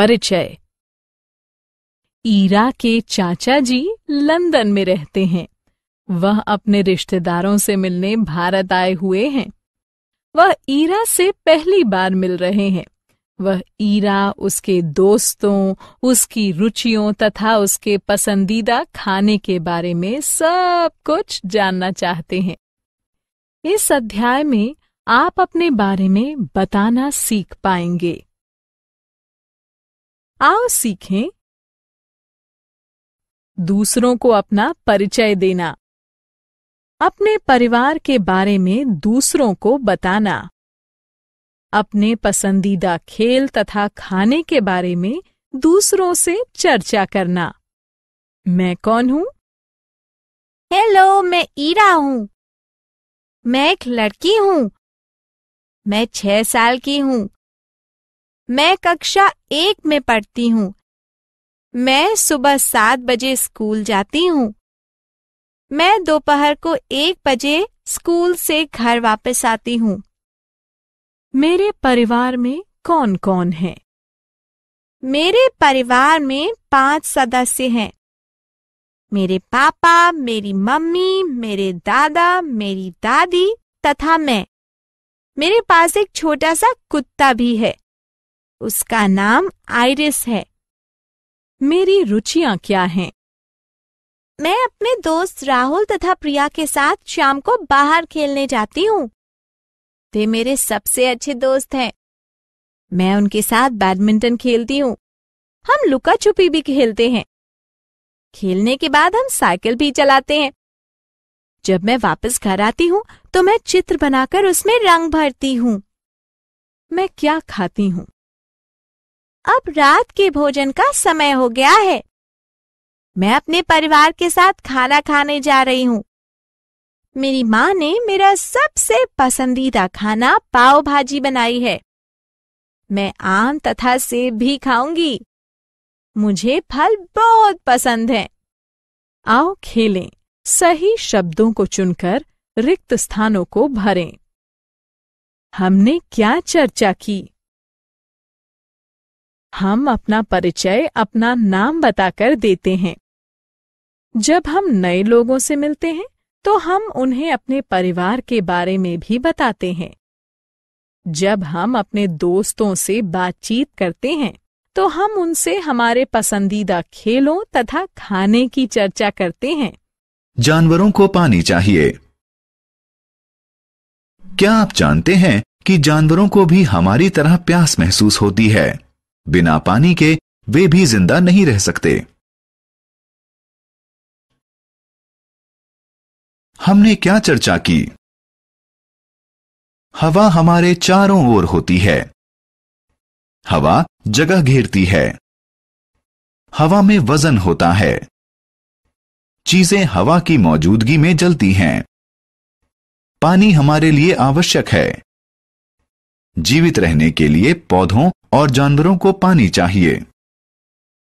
परिचय ईरा के चाचा जी लंदन में रहते हैं वह अपने रिश्तेदारों से मिलने भारत आए हुए हैं वह ईरा से पहली बार मिल रहे हैं वह ईरा उसके दोस्तों उसकी रुचियों तथा उसके पसंदीदा खाने के बारे में सब कुछ जानना चाहते हैं इस अध्याय में आप अपने बारे में बताना सीख पाएंगे आओ सीखें दूसरों को अपना परिचय देना अपने परिवार के बारे में दूसरों को बताना अपने पसंदीदा खेल तथा खाने के बारे में दूसरों से चर्चा करना मैं कौन हूँ हेलो मैं ईरा हूँ मैं एक लड़की हूँ मैं छह साल की हूँ मैं कक्षा एक में पढ़ती हूँ मैं सुबह सात बजे स्कूल जाती हूँ मैं दोपहर को एक बजे स्कूल से घर वापस आती हूँ मेरे परिवार में कौन कौन है मेरे परिवार में पांच सदस्य हैं मेरे पापा मेरी मम्मी मेरे दादा मेरी दादी तथा मैं मेरे पास एक छोटा सा कुत्ता भी है उसका नाम आयरिस है मेरी रुचियां क्या हैं? मैं अपने दोस्त राहुल तथा प्रिया के साथ शाम को बाहर खेलने जाती हूँ वे मेरे सबसे अच्छे दोस्त हैं मैं उनके साथ बैडमिंटन खेलती हूँ हम लुका छुपी भी खेलते हैं खेलने के बाद हम साइकिल भी चलाते हैं जब मैं वापस घर आती हूँ तो मैं चित्र बनाकर उसमें रंग भरती हूँ मैं क्या खाती हूँ अब रात के भोजन का समय हो गया है मैं अपने परिवार के साथ खाना खाने जा रही हूँ मेरी माँ ने मेरा सबसे पसंदीदा खाना पाव भाजी बनाई है मैं आम तथा सेब भी खाऊंगी मुझे फल बहुत पसंद है आओ खेलें सही शब्दों को चुनकर रिक्त स्थानों को भरें हमने क्या चर्चा की हम अपना परिचय अपना नाम बताकर देते हैं जब हम नए लोगों से मिलते हैं तो हम उन्हें अपने परिवार के बारे में भी बताते हैं जब हम अपने दोस्तों से बातचीत करते हैं तो हम उनसे हमारे पसंदीदा खेलों तथा खाने की चर्चा करते हैं जानवरों को पानी चाहिए क्या आप जानते हैं कि जानवरों को भी हमारी तरह प्यास महसूस होती है बिना पानी के वे भी जिंदा नहीं रह सकते हमने क्या चर्चा की हवा हमारे चारों ओर होती है हवा जगह घेरती है हवा में वजन होता है चीजें हवा की मौजूदगी में जलती हैं पानी हमारे लिए आवश्यक है जीवित रहने के लिए पौधों और जानवरों को पानी चाहिए